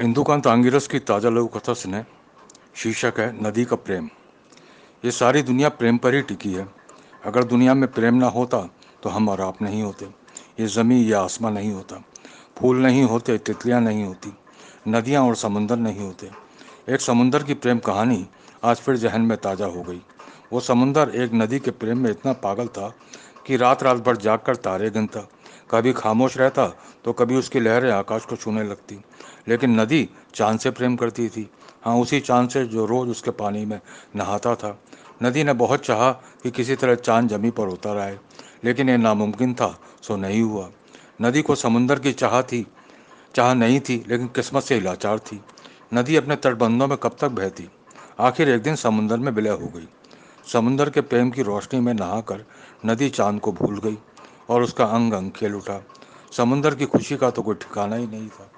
इंदुकांत आंगिरस की ताज़ा लघु कथा सुने शीर्षक है नदी का प्रेम ये सारी दुनिया प्रेम पर ही टिकी है अगर दुनिया में प्रेम ना होता तो हम और आप नहीं होते ये ज़मीन या आसमां नहीं होता फूल नहीं होते तितलियाँ नहीं होती नदियाँ और समुंदर नहीं होते एक समुंदर की प्रेम कहानी आज फिर जहन में ताज़ा हो गई वो समुंदर एक नदी के प्रेम में इतना पागल था कि रात रात भर जाग कर तारे गिनता कभी खामोश रहता तो कभी उसकी लहरें आकाश को छूने लगती लेकिन नदी चांद से प्रेम करती थी हाँ उसी चांद से जो रोज़ उसके पानी में नहाता था नदी ने बहुत चाहा कि किसी तरह चांद जमी पर उतर आए लेकिन यह नामुमकिन था सो नहीं हुआ नदी को समुंदर की चाह थी चाह नहीं थी लेकिन किस्मत से लाचार थी नदी अपने तटबंधों में कब तक बहती आखिर एक दिन समुंदर में विलय हो गई समुंदर के प्रेम की रोशनी में नहाकर नदी चांद को भूल गई और उसका अंग अंग खेल उठा समंदर की खुशी का तो कोई ठिकाना ही नहीं था